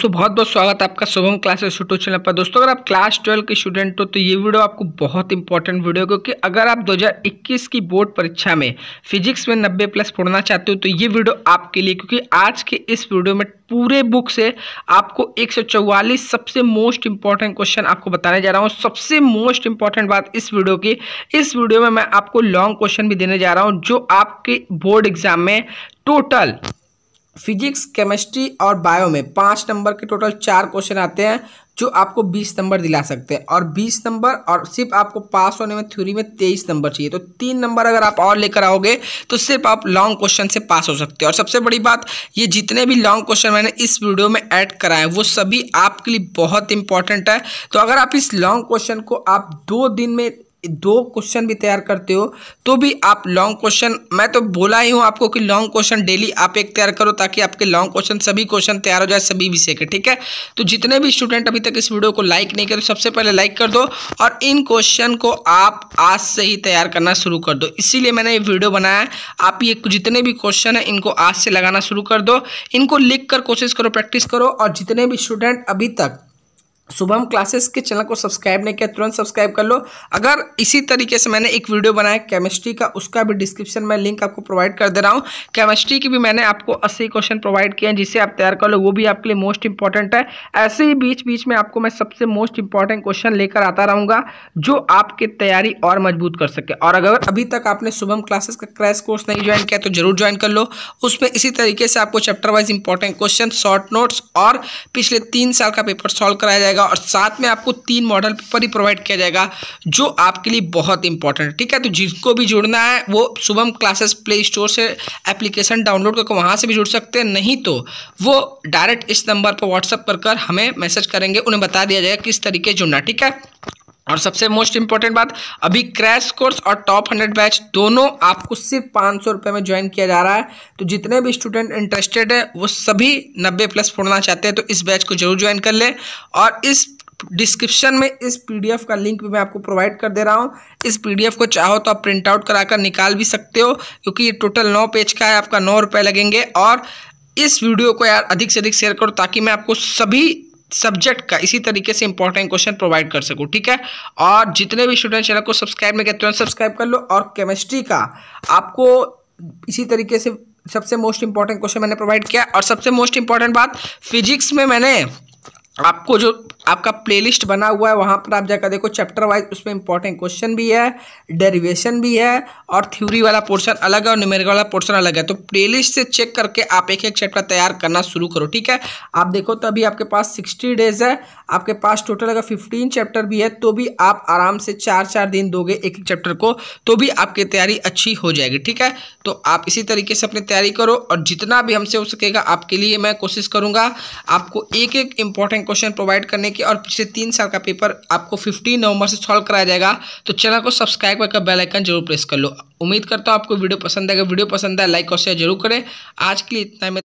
दोस्तों बहुत बहुत स्वागत है आपका शुभम क्लासेस यूट्यूब चैनल पर दोस्तों अगर आप क्लास ट्वेल्व के स्टूडेंट हो तो ये वीडियो आपको बहुत इंपॉर्टेंट वीडियो क्योंकि अगर आप 2021 की बोर्ड परीक्षा में फिजिक्स में 90 प्लस पढ़ना चाहते हो तो ये वीडियो आपके लिए क्योंकि आज के इस वीडियो में पूरे बुक से आपको एक सबसे मोस्ट इंपॉर्टेंट क्वेश्चन आपको बताने जा रहा हूँ सबसे मोस्ट इंपॉर्टेंट बात इस वीडियो की इस वीडियो में मैं आपको लॉन्ग क्वेश्चन भी देने जा रहा हूँ जो आपके बोर्ड एग्जाम में टोटल फिजिक्स केमिस्ट्री और बायो में पाँच नंबर के टोटल चार क्वेश्चन आते हैं जो आपको बीस नंबर दिला सकते हैं और बीस नंबर और सिर्फ आपको पास होने में थ्योरी में तेईस नंबर चाहिए तो तीन नंबर अगर आप और लेकर आओगे तो सिर्फ आप लॉन्ग क्वेश्चन से पास हो सकते हैं और सबसे बड़ी बात ये जितने भी लॉन्ग क्वेश्चन मैंने इस वीडियो में ऐड कराए वो सभी आपके लिए बहुत इंपॉर्टेंट है तो अगर आप इस लॉन्ग क्वेश्चन को आप दो दिन में दो क्वेश्चन भी तैयार करते हो तो भी आप लॉन्ग क्वेश्चन मैं तो बोला ही हूँ आपको कि लॉन्ग क्वेश्चन डेली आप एक तैयार करो ताकि आपके लॉन्ग क्वेश्चन सभी क्वेश्चन तैयार हो जाए सभी विषय के ठीक है तो जितने भी स्टूडेंट अभी तक इस वीडियो को लाइक नहीं करो सबसे पहले लाइक कर दो और इन क्वेश्चन को आप आज से ही तैयार करना शुरू कर दो इसीलिए मैंने ये वीडियो बनाया आप ये जितने भी क्वेश्चन हैं इनको आज से लगाना शुरू कर दो इनको लिख कर कोशिश करो प्रैक्टिस करो और जितने भी स्टूडेंट अभी तक शुभम क्लासेस के चैनल को सब्सक्राइब नहीं किया तुरंत सब्सक्राइब कर लो अगर इसी तरीके से मैंने एक वीडियो बनाया केमिस्ट्री का उसका भी डिस्क्रिप्शन में लिंक आपको प्रोवाइड कर दे रहा हूँ केमिस्ट्री की भी मैंने आपको अस्सी क्वेश्चन प्रोवाइड किए हैं जिसे आप तैयार कर लो वो भी आपके लिए मोस्ट इंपॉर्टेंट है ऐसे ही बीच बीच में आपको मैं सबसे मोस्ट इंपॉर्टेंट क्वेश्चन लेकर आता रहूँगा जो आपकी तैयारी और मजबूत कर सके और अगर अभी तक आपने शुभम क्लासेस का क्रैश कोर्स नहीं ज्वाइन किया तो जरूर ज्वाइन कर लो उसमें इसी तरीके से आपको chapter wise important question short notes और पिछले तीन साल का पेपर सॉल्व कराया जाएगा जाएगा और साथ में आपको तीन मॉडल पेपर ही प्रोवाइड किया जाएगा जो आपके लिए बहुत इंपॉर्टेंट है ठीक है तो जिनको भी जुड़ना है वो शुभम क्लासेस प्ले स्टोर से एप्लीकेशन डाउनलोड करके वहाँ से भी जुड़ सकते हैं नहीं तो वो डायरेक्ट इस नंबर पर व्हाट्सअप कर, कर हमें मैसेज करेंगे उन्हें बता दिया जाएगा किस तरीके जुड़ना ठीक है और सबसे मोस्ट इंपॉर्टेंट बात अभी क्रैश कोर्स और टॉप हंड्रेड बैच दोनों आपको सिर्फ पाँच सौ रुपये में ज्वाइन किया जा रहा है तो जितने भी स्टूडेंट इंटरेस्टेड है वो सभी नब्बे प्लस फोड़ना चाहते हैं तो इस बैच को जरूर ज्वाइन कर लें और इस डिस्क्रिप्शन में इस पीडीएफ का लिंक भी मैं आपको प्रोवाइड कर दे रहा हूँ इस पीडीएफ को चाहो तो आप प्रिंट आउट कराकर निकाल भी सकते हो क्योंकि ये टोटल नौ पेज का है आपका नौ रुपये लगेंगे और इस वीडियो को यार अधिक से अधिक शेयर करो ताकि मैं आपको सभी सब्जेक्ट का इसी तरीके से इंपॉर्टेंट क्वेश्चन प्रोवाइड कर सकूँ ठीक है और जितने भी स्टूडेंट चैनल को सब्सक्राइब नहीं करते हैं सब्सक्राइब कर लो और केमिस्ट्री का आपको इसी तरीके से सबसे मोस्ट इंपॉर्टेंट क्वेश्चन मैंने प्रोवाइड किया और सबसे मोस्ट इंपॉर्टेंट बात फिजिक्स में मैंने आपको जो आपका प्लेलिस्ट बना हुआ है वहाँ पर आप जाकर देखो चैप्टर वाइज उसमें इंपॉर्टेंट क्वेश्चन भी है डेरिवेशन भी है और थ्योरी वाला पोर्शन अलग है और न्यूमेरिकल वाला पोर्शन अलग है तो प्लेलिस्ट से चेक करके आप एक एक चैप्टर तैयार करना शुरू करो ठीक है आप देखो तो अभी आपके पास सिक्सटी डेज है आपके पास टोटल अगर फिफ्टीन चैप्टर भी है तो भी आप आराम से चार चार दिन दोगे एक एक चैप्टर को तो भी आपकी तैयारी अच्छी हो जाएगी ठीक है तो आप इसी तरीके से अपनी तैयारी करो और जितना भी हमसे हो सकेगा आपके लिए मैं कोशिश करूँगा आपको एक एक इंपॉर्टेंट क्वेश्चन प्रोवाइड करने की के और पिछले तीन साल का पेपर आपको फिफ्टीन नवंबर से सॉल्व कराया जाएगा तो चैनल को सब्सक्राइब करके बेलाइकन जरूर प्रेस कर लो उम्मीद करता हूँ आपको वीडियो पसंद आएगा वीडियो पसंद आए लाइक और शेयर जरूर करें आज के लिए इतना